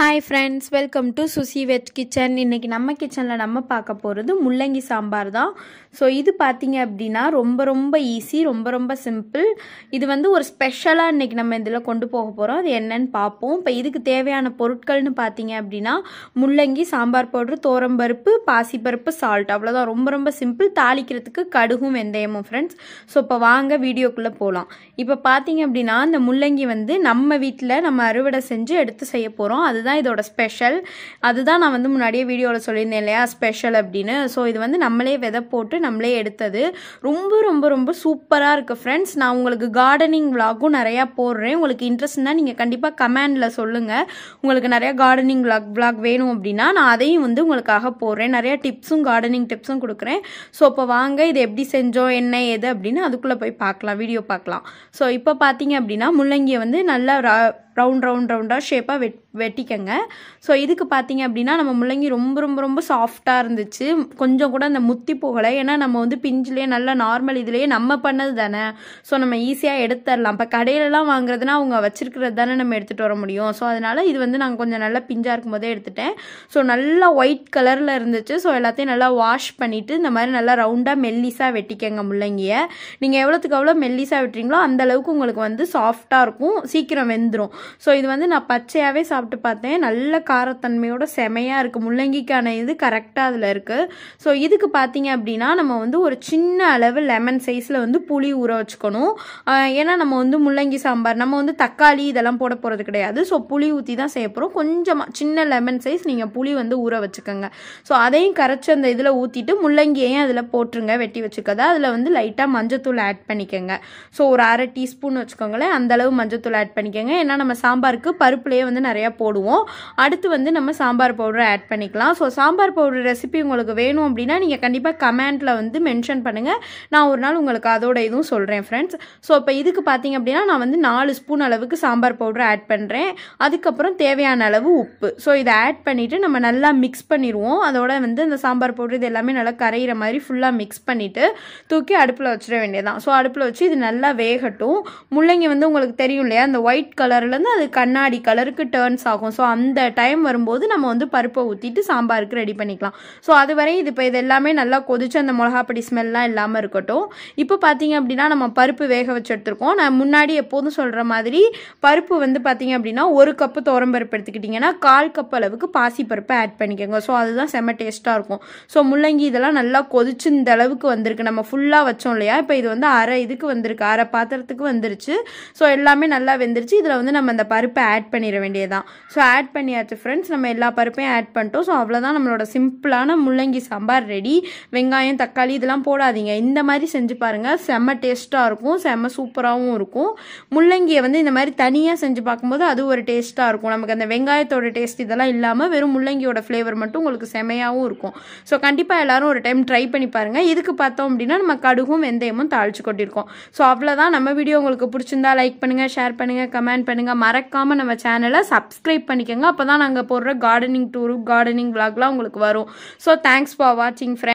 hi friends welcome to Suchi wet kitchen இன்றைக்கி நம்ம கிச்சனில் நம்ம பார்க்க போகிறது முள்ளங்கி சாம்பார் தான் ஸோ இது பார்த்திங்க அப்படின்னா ரொம்ப ரொம்ப ஈஸி ரொம்ப ரொம்ப சிம்பிள் இது வந்து ஒரு ஸ்பெஷலாக இன்றைக்கி நம்ம இதில் கொண்டு போக போகிறோம் அது என்னன்னு பார்ப்போம் இப்போ இதுக்கு தேவையான பொருட்கள்னு பார்த்தீங்க அப்படின்னா முள்ளங்கி சாம்பார் பவுட்ரு தோரம்பருப்பு பாசிப்பருப்பு சால்ட் அவ்வளோதான் ரொம்ப ரொம்ப சிம்பிள் தாளிக்கிறதுக்கு கடுகும் வெந்தயமும் ஃப்ரெண்ட்ஸ் ஸோ இப்போ வாங்க வீடியோக்குள்ளே போகலாம் இப்போ பார்த்தீங்க அப்படின்னா இந்த முள்ளங்கி வந்து நம்ம வீட்டில் நம்ம அறுவடை செஞ்சு எடுத்து செய்ய போகிறோம் அதுதான் அதுதான் இதோட ஸ்பெஷல் அதுதான் நான் வந்து முன்னாடியே வீடியோவில் சொல்லியிருந்தேன் இல்லையா ஸ்பெஷல் அப்படின்னு ஸோ இது வந்து நம்மளே விதை போட்டு நம்மளே எடுத்தது ரொம்ப ரொம்ப ரொம்ப சூப்பராக இருக்குது ஃப்ரெண்ட்ஸ் நான் உங்களுக்கு கார்டனிங் விலாகும் நிறையா போடுறேன் உங்களுக்கு இன்ட்ரெஸ்ட்னா நீங்கள் கண்டிப்பாக கமெண்டில் சொல்லுங்கள் உங்களுக்கு நிறையா கார்டனிங் விலாக் விலாக் வேணும் அப்படின்னா நான் அதையும் வந்து உங்களுக்காக போடுறேன் நிறையா டிப்ஸும் கார்டனிங் டிப்ஸும் கொடுக்குறேன் ஸோ இப்போ வாங்க இது எப்படி செஞ்சோம் என்ன எது அப்படின்னு அதுக்குள்ளே போய் பார்க்கலாம் வீடியோ பார்க்கலாம் ஸோ இப்போ பார்த்தீங்க அப்படின்னா முள்ளங்கியை வந்து நல்லா ரவுண்ட் ரவுண்ட் ரவுண்டாக ஷேப்பாக வெட் வெட்டிக்கங்க ஸோ இதுக்கு பார்த்தீங்க அப்படின்னா நம்ம முள்ளங்கி ரொம்ப ரொம்ப ரொம்ப சாஃப்டாக இருந்துச்சு கொஞ்சம் கூட அந்த முத்தி போகலை ஏன்னா நம்ம வந்து பிஞ்சிலேயே நல்லா நார்மல் இதுலேயே நம்ம பண்ணது தானே ஸோ நம்ம ஈஸியாக எடுத்துடலாம் இப்போ கடையிலலாம் வாங்குறதுனா அவங்க வச்சிருக்கிறது தானே நம்ம எடுத்துகிட்டு வர முடியும் ஸோ அதனால் இது வந்து நாங்கள் கொஞ்சம் நல்லா பிஞ்சாக இருக்கும் போதே எடுத்துட்டேன் ஸோ நல்லா ஒயிட் கலரில் இருந்துச்சு ஸோ எல்லாத்தையும் நல்லா வாஷ் பண்ணிவிட்டு இந்த மாதிரி நல்லா ரவுண்டாக மெல்லிஸாக வெட்டிக்கங்க முள்ளங்கியை நீங்கள் எவ்வளோத்துக்கு எவ்வளோ மெல்லிஸாக வெட்டுறீங்களோ அந்தளவுக்கு உங்களுக்கு வந்து சாஃப்டாக இருக்கும் சீக்கிரம் வெந்துடும் ஸோ இது வந்து நான் பச்சையாகவே சாப்பிட்டு பார்த்தேன் நல்ல காரத்தன்மையோட செமையாக இருக்குது முள்ளங்கிக்கான இது கரெக்டாக அதில் இருக்குது ஸோ இதுக்கு பார்த்தீங்க அப்படின்னா நம்ம வந்து ஒரு சின்ன அளவு லெமன் சைஸில் வந்து புளி ஊற வச்சுக்கணும் ஏன்னா நம்ம வந்து முள்ளங்கி சாம்பார் நம்ம வந்து தக்காளி இதெல்லாம் போட போகிறது கிடையாது ஸோ புளி ஊற்றி தான் செய்ய போகிறோம் கொஞ்சமாக சின்ன லெமன் சைஸ் நீங்கள் புளி வந்து ஊற வச்சுக்கோங்க ஸோ அதையும் கரைச்சி அந்த இதில் ஊற்றிட்டு முள்ளங்கியையும் அதில் போட்டுருங்க வெட்டி வச்சுக்கதா அதில் வந்து லைட்டாக மஞ்சத்தூள் ஆட் பண்ணிக்கோங்க ஸோ ஒரு அரை டீஸ்பூன் வச்சுக்கோங்களேன் அந்தளவு மஞ்சத்தூள் ஆட் பண்ணிக்கோங்க ஏன்னா நம்ம சாம்பாருக்கு பருப்புலேயே வந்து நிறையா போடுவோம் அடுத்து வந்து நம்ம சாம்பார் பவுடர் ஆட் பண்ணிக்கலாம் ஸோ சாம்பார் பவுடர் ரெசிபி உங்களுக்கு வேணும் அப்படின்னா நீங்கள் கண்டிப்பாக கமெண்ட்டில் வந்து மென்ஷன் பண்ணுங்கள் நான் ஒரு நாள் உங்களுக்கு அதோட இதுவும் சொல்கிறேன் ஃப்ரெண்ட்ஸ் ஸோ இப்போ இதுக்கு பார்த்தீங்க அப்படின்னா நான் வந்து நாலு ஸ்பூன் அளவுக்கு சாம்பார் பவுடர் ஆட் பண்ணுறேன் அதுக்கப்புறம் தேவையான அளவு உப்பு ஸோ இதை ஆட் பண்ணிவிட்டு நம்ம நல்லா மிக்ஸ் பண்ணிடுவோம் அதோட வந்து இந்த சாம்பார் பவுடர் இது எல்லாமே நல்லா கரையிற மாதிரி ஃபுல்லாக மிக்ஸ் பண்ணிவிட்டு தூக்கி அடுப்பில் வச்சிட வேண்டியதான் ஸோ அடுப்பில் வச்சு இது நல்லா வேகட்டும் முள்ளங்கி வந்து உங்களுக்கு தெரியும் இல்லையா அந்த ஒயிட் கலரில் வந்து அது கண்ணாடி கலருக்கு டேர்ன்ஸ் ஆகும் ஸோ அந்த டைம் வரும்போது நம்ம வந்து பருப்பை ஊற்றிட்டு சாம்பாருக்கு ரெடி பண்ணிக்கலாம் ஸோ அது வரையும் இது இப்போ இது எல்லாமே நல்லா கொதிச்சு அந்த மிளகாப்பொடி ஸ்மெல்லாம் இல்லாமல் இருக்கட்டும் இப்போ பார்த்தீங்க அப்படின்னா நம்ம பருப்பு வேக வச்சு எடுத்துருக்கோம் நான் முன்னாடி எப்போதும் சொல்கிற மாதிரி பருப்பு வந்து பார்த்தீங்க அப்படின்னா ஒரு கப்பு பருப்பு எடுத்துக்கிட்டிங்கன்னா கால் கப் அளவுக்கு பாசி பருப்பை ஆட் பண்ணிக்கோங்க ஸோ அதுதான் செம்ம டேஸ்ட்டாக இருக்கும் ஸோ முள்ளங்கி இதெல்லாம் நல்லா கொதிச்சு இந்த அளவுக்கு வந்திருக்கு நம்ம ஃபுல்லாக வச்சோம் இல்லையா இப்போ இது வந்து அரை இதுக்கு வந்திருக்கு அரை பாத்திரத்துக்கு வந்துருச்சு ஸோ எல்லாமே நல்லா வெந்துருச்சு இதில் வந்து நம்ம நம்ம அந்த பருப்பை ஆட் பண்ணிட வேண்டியதுதான் ஸோ ஆட் பண்ணியாச்சு ஃப்ரெண்ட்ஸ் நம்ம எல்லா பருப்பையும் ஆட் பண்ணிட்டோம் ஸோ அவ்வளோதான் நம்மளோட சிம்பிளான முள்ளங்கி சாம்பார் ரெடி வெங்காயம் தக்காளி இதெல்லாம் போடாதீங்க இந்த மாதிரி செஞ்சு பாருங்கள் செம்ம டேஸ்ட்டாக இருக்கும் செம்ம சூப்பராகவும் இருக்கும் முள்ளங்கியை வந்து இந்த மாதிரி தனியாக செஞ்சு பார்க்கும்போது அது ஒரு டேஸ்ட்டாக இருக்கும் நமக்கு அந்த வெங்காயத்தோட டேஸ்ட் இதெல்லாம் இல்லாமல் வெறும் முள்ளங்கியோட ஃப்ளேவர் மட்டும் உங்களுக்கு செமையாகவும் இருக்கும் ஸோ கண்டிப்பாக எல்லாரும் ஒரு டைம் ட்ரை பண்ணி பாருங்கள் இதுக்கு பார்த்தோம் அப்படின்னா நம்ம கடுகும் வெந்தயமும் தாளிச்சு கொண்டிருக்கோம் ஸோ அவ்வளோதான் நம்ம வீடியோ உங்களுக்கு பிடிச்சிருந்தா லைக் பண்ணுங்கள் ஷேர் பண்ணுங்கள் கமெண்ட் பண்ணுங்கள் மறக்காமல் நம்ம சேனலை சப்ஸ்கிரைப் பண்ணிக்கோங்க அப்போ தான் நாங்கள் போடுற கார்டனிங் டூரு கார்டனிங் விளாக்லாம் உங்களுக்கு வரும் ஸோ தேங்க்ஸ் ஃபார் வாட்சிங் ஃப்ரெண்ட்